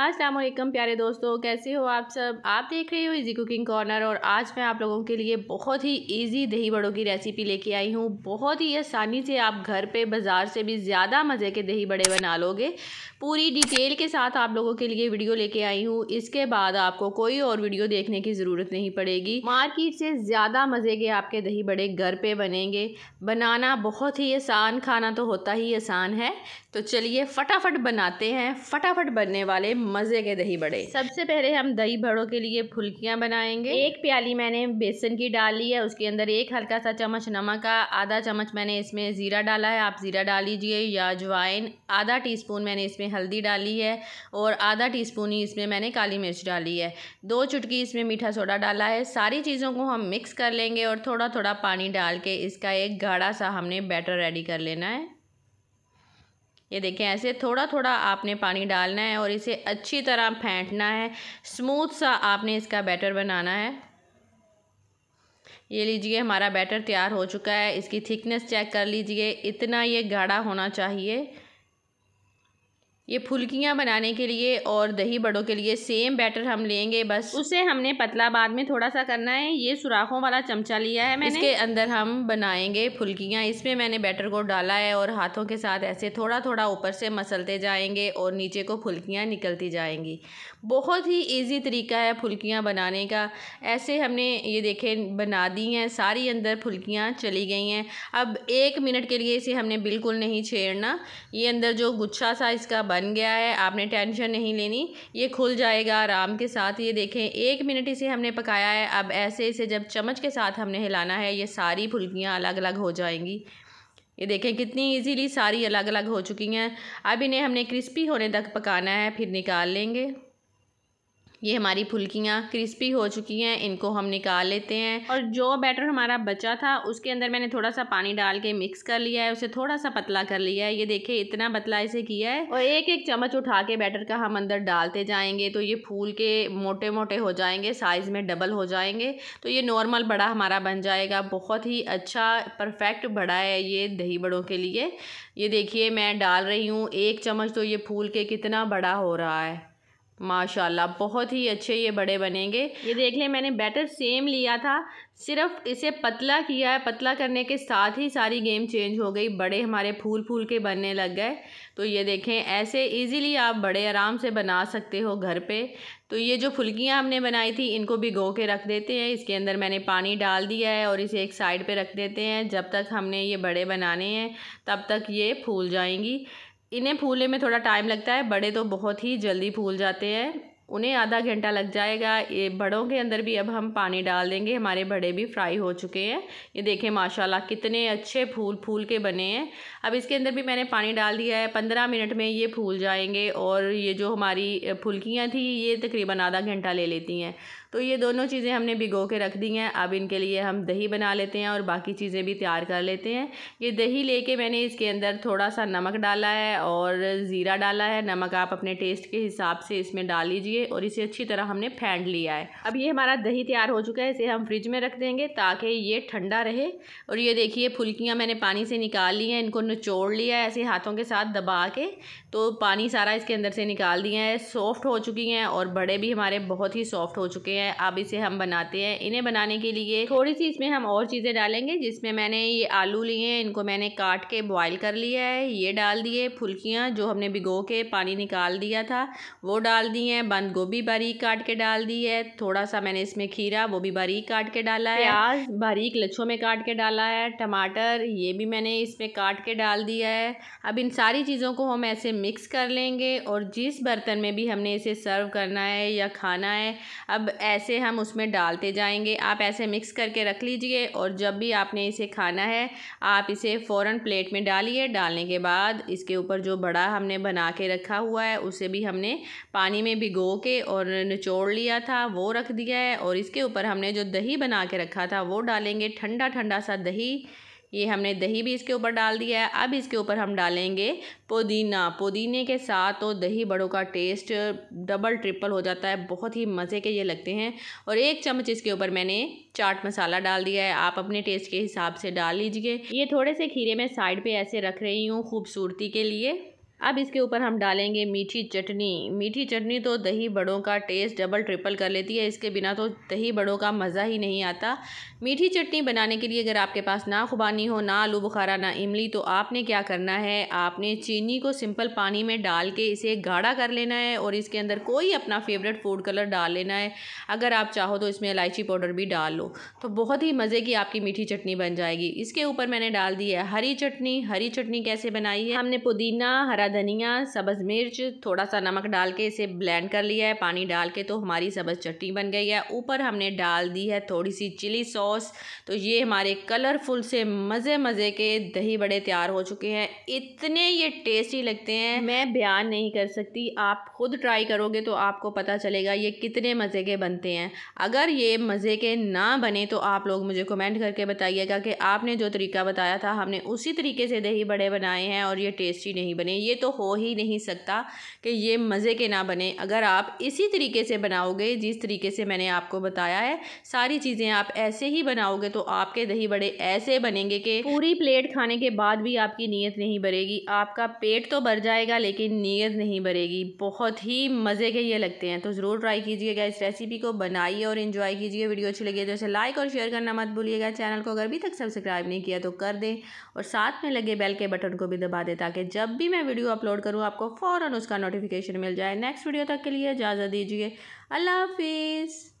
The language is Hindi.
अस्सलाम प्यारे दोस्तों कैसे हो आप सब आप देख रहे हो इजी कुकिंग कॉर्नर और आज मैं आप लोगों के लिए बहुत ही इजी दही बड़ों की रेसिपी लेके आई हूँ बहुत ही आसानी से आप घर पे बाज़ार से भी ज़्यादा मज़े के दही बड़े बना लोगे पूरी डिटेल के साथ आप लोगों के लिए वीडियो लेके आई हूँ इसके बाद आपको कोई और वीडियो देखने की ज़रूरत नहीं पड़ेगी मार्केट से ज़्यादा मज़े के आपके दही बड़े घर पर बनेंगे बनाना बहुत ही आसान खाना तो होता ही आसान है तो चलिए फटाफट बनाते हैं फटाफट बनने वाले मज़े के दही बड़े सबसे पहले हम दही बड़ों के लिए फुल्कियाँ बनाएंगे एक प्याली मैंने बेसन की डाली है उसके अंदर एक हल्का सा चम्मच नमक का आधा चम्मच मैंने इसमें ज़ीरा डाला है आप ज़ीरा डाल लीजिए या अजवाइन आधा स्पून मैंने इसमें हल्दी डाली है और आधा टी ही इसमें मैंने काली मिर्च डाली है दो चुटकी इसमें मीठा सोडा डाला है सारी चीज़ों को हम मिक्स कर लेंगे और थोड़ा थोड़ा पानी डाल के इसका एक गाढ़ा सा हमने बैटर रेडी कर लेना है ये देखें ऐसे थोड़ा थोड़ा आपने पानी डालना है और इसे अच्छी तरह फेंटना है स्मूथ सा आपने इसका बैटर बनाना है ये लीजिए हमारा बैटर तैयार हो चुका है इसकी थिकनेस चेक कर लीजिए इतना ये गाढ़ा होना चाहिए ये फुलकियाँ बनाने के लिए और दही बड़ों के लिए सेम बैटर हम लेंगे बस उसे हमने पतला बाद में थोड़ा सा करना है ये सुराखों वाला चमचा लिया है मैंने इसके अंदर हम बनाएंगे फुलकियाँ इसमें मैंने बैटर को डाला है और हाथों के साथ ऐसे थोड़ा थोड़ा ऊपर से मसलते जाएंगे और नीचे को फुलकियाँ निकलती जाएंगी बहुत ही ईजी तरीका है फुलकियाँ बनाने का ऐसे हमने ये देखें बना दी हैं सारी अंदर फुलकियाँ चली गई हैं अब एक मिनट के लिए इसे हमने बिल्कुल नहीं छेड़ना ये अंदर जो गुच्छा सा इसका बन गया है आपने टेंशन नहीं लेनी ये खुल जाएगा आराम के साथ ये देखें एक मिनट इसे हमने पकाया है अब ऐसे इसे जब चम्मच के साथ हमने हिलाना है ये सारी फुल्कियाँ अलग अलग हो जाएंगी ये देखें कितनी इजीली सारी अलग अलग हो चुकी हैं अब इन्हें हमने क्रिस्पी होने तक पकाना है फिर निकाल लेंगे ये हमारी फुल्कियाँ क्रिस्पी हो चुकी हैं इनको हम निकाल लेते हैं और जो बैटर हमारा बचा था उसके अंदर मैंने थोड़ा सा पानी डाल के मिक्स कर लिया है उसे थोड़ा सा पतला कर लिया है ये देखिए इतना पतला इसे किया है और एक एक चम्मच उठा के बैटर का हम अंदर डालते जाएंगे तो ये फूल के मोटे मोटे हो जाएंगे साइज़ में डबल हो जाएंगे तो ये नॉर्मल बड़ा हमारा बन जाएगा बहुत ही अच्छा परफेक्ट बड़ा है ये दही बड़ों के लिए ये देखिए मैं डाल रही हूँ एक चम्मच तो ये फूल के कितना बड़ा हो रहा है माशाल्लाह बहुत ही अच्छे ये बड़े बनेंगे ये देख लें मैंने बैटर सेम लिया था सिर्फ इसे पतला किया है पतला करने के साथ ही सारी गेम चेंज हो गई बड़े हमारे फूल फूल के बनने लग गए तो ये देखें ऐसे इजीली आप बड़े आराम से बना सकते हो घर पे तो ये जो फुल्कियाँ हमने बनाई थी इनको भिगो के रख देते हैं इसके अंदर मैंने पानी डाल दिया है और इसे एक साइड पर रख देते हैं जब तक हमने ये बड़े बनाने हैं तब तक ये फूल जाएंगी इन्हें फूलने में थोड़ा टाइम लगता है बड़े तो बहुत ही जल्दी फूल जाते हैं उन्हें आधा घंटा लग जाएगा ये बड़ों के अंदर भी अब हम पानी डाल देंगे हमारे बड़े भी फ्राई हो चुके हैं ये देखें माशाल्लाह कितने अच्छे फूल फूल के बने हैं अब इसके अंदर भी मैंने पानी डाल दिया है पंद्रह मिनट में ये फूल जाएंगे और ये जो हमारी फुल्कियाँ थी ये तकरीबन आधा घंटा ले लेती हैं तो ये दोनों चीज़ें हमने भिगो के रख दी हैं अब इनके लिए हम दही बना लेते हैं और बाकी चीज़ें भी तैयार कर लेते हैं ये दही लेके मैंने इसके अंदर थोड़ा सा नमक डाला है और ज़ीरा डाला है नमक आप अपने टेस्ट के हिसाब से इसमें डाल लीजिए है और इसे अच्छी तरह हमने फेंट लिया है अब ये हमारा दही तैयार हो चुका है इसे हम फ्रिज में रख देंगे ताकि ये ठंडा रहे और ये देखिए फुल्कियाँ मैंने पानी से निकाल ली हैं इनको निचोड़ लिया है ऐसे हाथों के साथ दबा के तो पानी सारा इसके अंदर से निकाल दिया है सॉफ्ट हो चुकी हैं और बड़े भी हमारे बहुत ही सॉफ्ट हो चुके हैं अब इसे हम बनाते हैं इन्हें बनाने के लिए थोड़ी सी इसमें हम और चीज़ें डालेंगे जिसमें मैंने ये आलू लिए हैं इनको मैंने काट के बॉयल कर लिया है ये डाल दिए फुल्कियाँ जो हमने भिगो के पानी निकाल दिया था वो डाल दी हैं बंद गोभी बारीक काट के डाल दी है थोड़ा सा मैंने इसमें खीरा वो भी बारीक काट के डाला है प्याज बारीक लच्छों में काट के डाला है टमाटर ये भी मैंने इसमें काट के डाल दिया है अब इन सारी चीज़ों को हम ऐसे मिक्स कर लेंगे और जिस बर्तन में भी हमने इसे सर्व करना है या खाना है अब ऐसे हम उसमें डालते जाएंगे आप ऐसे मिक्स करके रख लीजिए और जब भी आपने इसे खाना है आप इसे फ़ौर प्लेट में डालिए डालने के बाद इसके ऊपर जो बड़ा हमने बना के रखा हुआ है उसे भी हमने पानी में भिगो के और निचोड़ लिया था वो रख दिया है और इसके ऊपर हमने जो दही बना के रखा था वो डालेंगे ठंडा ठंडा सा दही ये हमने दही भी इसके ऊपर डाल दिया है अब इसके ऊपर हम डालेंगे पुदीना पुदीने के साथ तो दही बड़ों का टेस्ट डबल ट्रिपल हो जाता है बहुत ही मज़े के ये लगते हैं और एक चम्मच इसके ऊपर मैंने चाट मसाला डाल दिया है आप अपने टेस्ट के हिसाब से डाल लीजिए ये थोड़े से खीरे मैं साइड पर ऐसे रख रही हूँ खूबसूरती के लिए अब इसके ऊपर हम डालेंगे मीठी चटनी मीठी चटनी तो दही बड़ों का टेस्ट डबल ट्रिपल कर लेती है इसके बिना तो दही बड़ों का मज़ा ही नहीं आता मीठी चटनी बनाने के लिए अगर आपके पास ना खुबानी हो ना आलू बुखारा ना इमली तो आपने क्या करना है आपने चीनी को सिंपल पानी में डाल के इसे गाढ़ा कर लेना है और इसके अंदर कोई अपना फेवरेट फूड कलर डाल लेना है अगर आप चाहो तो इसमें इलायची पाउडर भी डाल लो तो बहुत ही मज़े की आपकी मीठी चटनी बन जाएगी इसके ऊपर मैंने डाल दी है हरी चटनी हरी चटनी कैसे बनाई है हमने पुदीना हरा धनिया सब्ज़ मिर्च थोड़ा सा नमक डाल के इसे ब्लेंड कर लिया है पानी डाल के तो हमारी सब्ज़ चटनी बन गई है ऊपर हमने डाल दी है थोड़ी सी चिली सॉस तो ये हमारे कलरफुल से मज़े मज़े के दही बड़े तैयार हो चुके हैं इतने ये टेस्टी लगते हैं मैं बयान नहीं कर सकती आप खुद ट्राई करोगे तो आपको पता चलेगा ये कितने मज़े के बनते हैं अगर ये मज़े के ना बने तो आप लोग मुझे कमेंट करके बताइएगा कि आपने जो तरीका बताया था हमने उसी तरीके से दही बड़े बनाए हैं और ये टेस्टी नहीं बने ये तो हो ही नहीं सकता कि ये मज़े के ना बने अगर आप इसी तरीके से बनाओगे जिस तरीके से मैंने आपको बताया है सारी चीज़ें आप ऐसे ही बनाओगे तो आपके दही बड़े ऐसे बनेंगे कि पूरी प्लेट खाने के बाद भी आपकी नीयत नहीं भरेगी आपका पेट तो भर जाएगा लेकिन नीयत नहीं भरेगी बहुत ही मज़े के ये लगते हैं तो ज़रूर ट्राई कीजिएगा इस रेसिपी को बनाइए और इन्जॉय कीजिए वीडियो अच्छी लगी तो इसे लाइक और शेयर करना मत भूलिएगा चैनल को अगर अभी तक सब्सक्राइब नहीं किया तो कर दें और साथ में लगे बेल के बटन को भी दबा दें ताकि जब भी मैं वीडियो वीडियो अपलोड करूँ आपको फौरन उसका नोटिफिकेशन मिल जाए नेक्स्ट वीडियो तक के लिए इजाज़त दीजिए अल्लाह हाफिज़